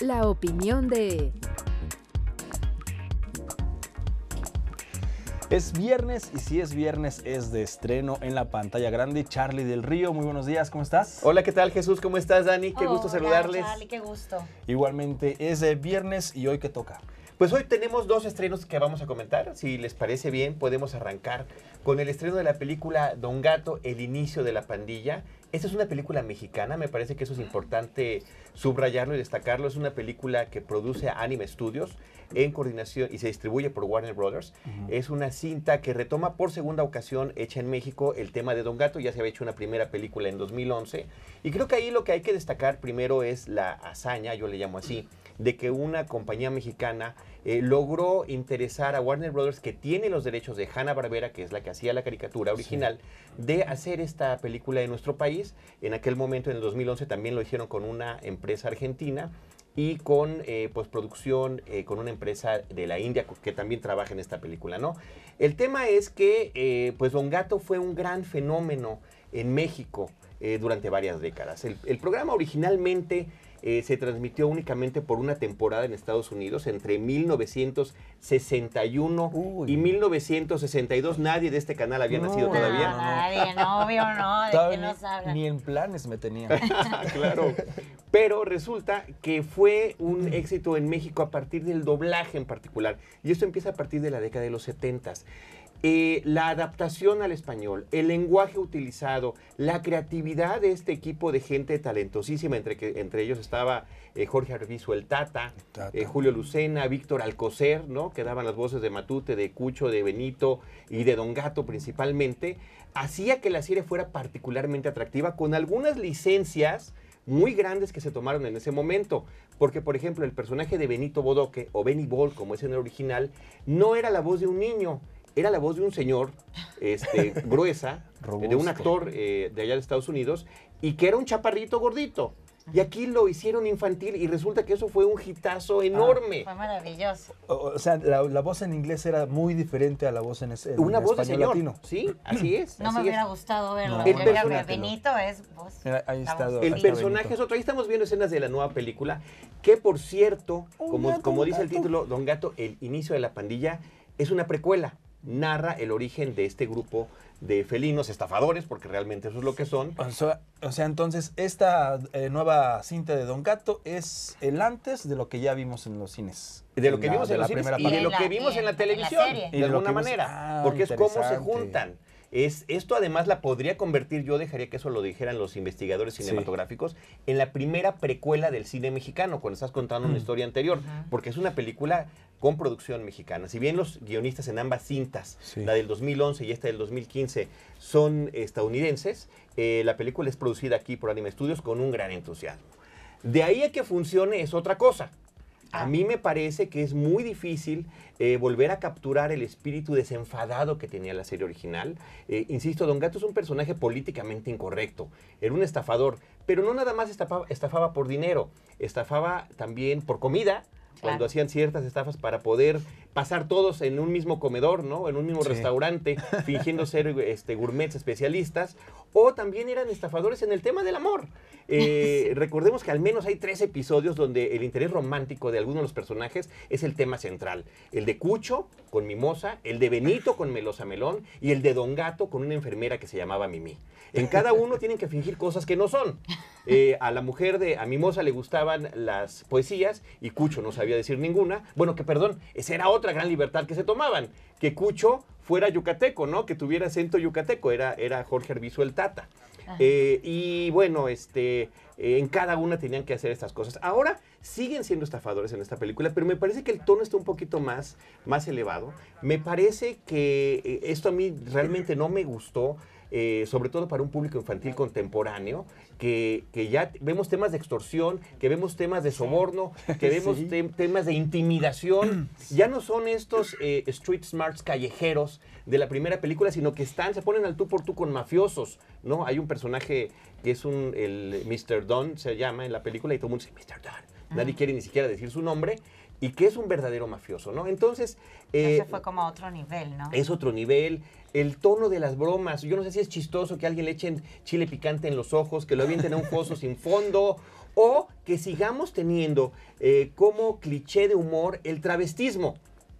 La opinión de... Es viernes y si es viernes es de estreno en la pantalla grande. Charlie del Río, muy buenos días, ¿cómo estás? Hola, ¿qué tal Jesús? ¿Cómo estás Dani? Qué gusto saludarles. qué gusto. Igualmente es de viernes y hoy que toca. Pues hoy tenemos dos estrenos que vamos a comentar. Si les parece bien, podemos arrancar con el estreno de la película Don Gato, El inicio de la pandilla. Esta es una película mexicana, me parece que eso es importante subrayarlo y destacarlo. Es una película que produce Anime Studios en coordinación y se distribuye por Warner Brothers. Es una cinta que retoma por segunda ocasión, hecha en México, el tema de Don Gato. Ya se había hecho una primera película en 2011. Y creo que ahí lo que hay que destacar primero es la hazaña, yo le llamo así, de que una compañía mexicana eh, logró interesar a Warner Brothers, que tiene los derechos de Hanna Barbera, que es la que hacía la caricatura original, de hacer esta película en nuestro país. En aquel momento, en el 2011, también lo hicieron con una empresa argentina y con producción eh, postproducción eh, con una empresa de la India que también trabaja en esta película, ¿no? El tema es que, pues, Don Gato fue un gran fenómeno en México. Eh, durante varias décadas. El, programa originalmente eh, se transmitió únicamente por una temporada en Estados Unidos entre 1961 y 1962. Nadie de este canal había nacido todavía. nadie, no, obvio, no. Ni en planes me tenía. claro. Pero resulta que fue un éxito en México a partir del doblaje en particular. Y esto empieza a partir de la década de los 70s. Eh, la adaptación al español, el lenguaje utilizado, la creatividad de este equipo de gente talentosísima, entre, que, entre ellos estaba eh, Jorge Arbizu el Tata, eh, Julio Lucena, Víctor Alcocer, ¿no? que daban las voces de Matute, de Cucho, de Benito y de Don Gato principalmente, hacía que la serie fuera particularmente atractiva con algunas licencias muy grandes que se tomaron en ese momento. Porque, por ejemplo, el personaje de Benito Bodoque, o Benny Ball, como es en el original, no era la voz de un niño, era la voz de un señor este, gruesa, de un actor eh, de allá de Estados Unidos, y que era un chaparrito gordito. Y aquí lo hicieron infantil y resulta que eso fue un hitazo ah, enorme. fue maravilloso. O, sea, la, voz en inglés era muy diferente a la voz en, en Una voz de señor. Sí, así es. No me hubiera gustado verlo. el personaje, Benito es voz. Ahí está, El personaje es otro. Ahí estamos viendo escenas de la nueva película, que por cierto, como, como dice el título, Don Gato, el inicio de la pandilla es una precuela narra el origen de este grupo de felinos estafadores, porque realmente eso es lo que son. O sea, entonces, esta eh, nueva cinta de Don Gato es el antes de lo que ya vimos en los cines. De lo que vimos en la primera y de lo que vimos en la televisión, de alguna manera, ah, porque es cómo se juntan. Es, esto además la podría convertir, yo dejaría que eso lo dijeran los investigadores cinematográficos, en la primera precuela del cine mexicano, cuando estás contando una mm. historia anterior, porque es una película con producción mexicana. Si bien los guionistas en ambas cintas, la del 2011 y esta del 2015, son estadounidenses, eh, la película es producida aquí por Anime Studios con un gran entusiasmo. De ahí a que funcione es otra cosa. A ah. mí me parece que es muy difícil eh, volver a capturar el espíritu desenfadado que tenía la serie original. Eh, insisto, Don Gato es un personaje políticamente incorrecto. Era un estafador, pero no nada más estafaba, por dinero, estafaba también por comida. Cuando hacían ciertas estafas para poder pasar todos en un mismo comedor, ¿no? En un mismo restaurante, fingiendo ser este, gourmets especialistas, o también eran estafadores en el tema del amor. Eh, recordemos que al menos hay tres episodios donde el interés romántico de alguno de los personajes es el tema central. El de Cucho con Mimosa, el de Benito con Melosa Melón y el de Don Gato con una enfermera que se llamaba Mimi. En cada uno tienen que fingir cosas que no son. Eh, a la mujer de a Mimosa le gustaban las poesías y Cucho no sabía decir ninguna. Bueno, que perdón, esa era otra gran libertad que se tomaban, que Cucho fuera yucateco, ¿no? Que tuviera acento yucateco, era, Jorge Arbizu el Tata. Ah. Eh, y bueno, este, eh, en cada una tenían que hacer estas cosas. Ahora siguen siendo estafadores en esta película, pero me parece que el tono está un poquito más, más elevado. Me parece que eh, esto a mí realmente no me gustó. Eh, sobre todo para un público infantil contemporáneo, que, ya vemos temas de extorsión, que vemos temas de soborno, que vemos temas de intimidación. Ya no son estos eh, street smarts callejeros de la primera película, sino que están, se ponen al tú por tú con mafiosos, ¿no? Hay un personaje que es un, el Mr. Don, se llama en la película, y todo el mundo dice, Mr. Don. Nadie mm. quiere ni siquiera decir su nombre y que es un verdadero mafioso, ¿no? Entonces... Eh, Eso fue como otro nivel, ¿no? Es otro nivel. El tono de las bromas, yo no sé si es chistoso que alguien le echen chile picante en los ojos, que lo avienten a un pozo sin fondo, o que sigamos teniendo eh, como cliché de humor el travestismo.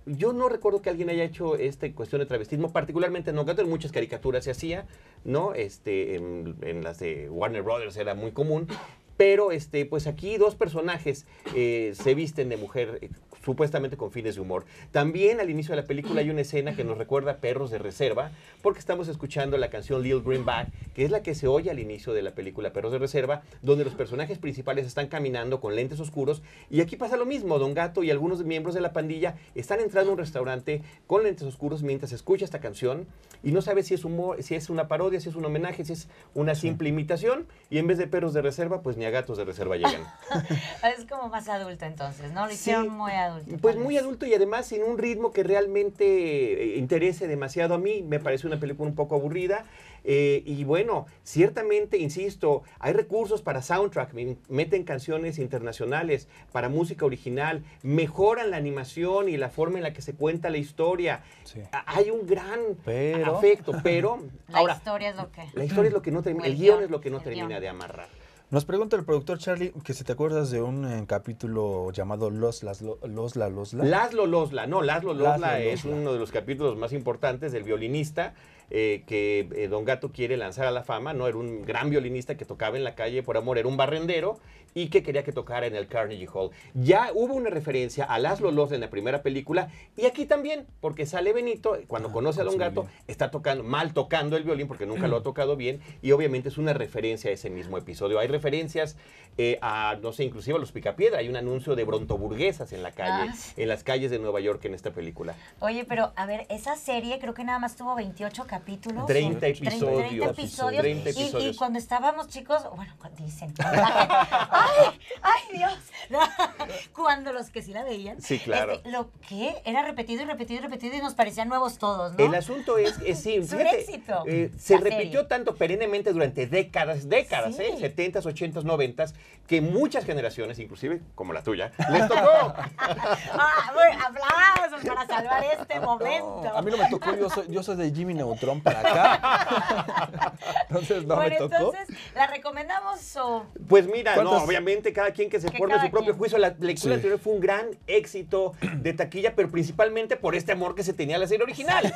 Yo no recuerdo que alguien haya hecho esta cuestión de travestismo, particularmente en Nogato, en muchas caricaturas se hacía, ¿no? Este, en las de Warner Brothers era muy común, pero este, pues aquí dos personajes eh, se visten de mujer eh, supuestamente con fines de humor. También al inicio de la película hay una escena que nos recuerda a Perros de Reserva, porque estamos escuchando la canción Lil Greenback, que es la que se oye al inicio de la película Perros de Reserva, donde los personajes principales están caminando con lentes oscuros. Y aquí pasa lo mismo, Don Gato y algunos miembros de la pandilla están entrando a un restaurante con lentes oscuros mientras escucha esta canción y no sabe si es humor, si es una parodia, si es un homenaje, si es una simple imitación. Y en vez de Perros de Reserva, pues ni a Gatos de Reserva llegan. es como más adulta entonces, ¿no? Lo hicieron muy pues muy adulto y además sin un ritmo que realmente eh, interese demasiado a mí. Me parece una película un poco aburrida. Eh, y bueno, ciertamente, insisto, hay recursos para soundtrack, meten canciones internacionales, para música original, mejoran la animación y la forma en la que se cuenta la historia. Hay un gran pero... afecto, pero... la historia es lo que... La historia es lo que no termina, el, guión, es lo que no termina de amarrar. Nos pregunta el productor Charlie que si te acuerdas de un eh, capítulo llamado Los Las, Lo, Losla Losla. Laszlo Losla, no, Laszlo Losla es uno de los capítulos más importantes del violinista eh, que eh, Don Gato quiere lanzar a la fama, ¿no? Era un gran violinista que tocaba en la calle por amor, era un barrendero y que quería que tocara en el Carnegie Hall. Ya hubo una referencia a Las Lolos en la primera película y aquí también, porque sale Benito, cuando ah, conoce a Don Gato, está tocando, mal tocando el violín porque nunca lo ha tocado bien y obviamente es una referencia a ese mismo episodio. Hay referencias eh, a, no sé, inclusive a los Picapiedra, hay un anuncio de brontoburguesas en la calle, ah, en las calles de Nueva York en esta película. Oye, pero a ver, esa serie creo que nada más tuvo 28 capítulos. 30 episodios. 30 episodios. Y, cuando estábamos chicos, bueno, dicen. ¡Ay, ay Dios! cuando los que sí la veían. Sí, claro. Este, lo que era repetido y repetido y repetido y nos parecían nuevos todos, ¿no? El asunto es, es sí, éxito. Eh, se repitió tanto perennemente durante décadas, décadas, ¿eh? 70s, 80s, 90s, que muchas generaciones, inclusive como la tuya, les tocó. ah, bueno, aplausos para salvar este momento. a mí no me tocó, yo soy de Jimmy Neutron para acá. entonces no me tocó. Entonces, ¿la recomendamos o.? Pues mira, no, obviamente cada quien que se forme su propio juicio. La lectura anterior fue un gran éxito de taquilla, pero principalmente por este amor que se tenía a la serie original.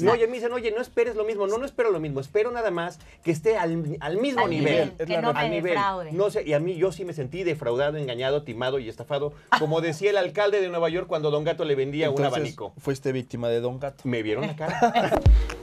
No, oye, me dicen, oye, no esperes lo mismo. No, no espero lo mismo. Espero nada más que esté al, mismo nivel. no al nivel. No sé, y a mí yo sí me sentí defraudado, engañado, timado y estafado. Como decía el alcalde de Nueva York cuando Don Gato le vendía un abanico. Fuiste víctima de Don Gato. Me vieron la cara.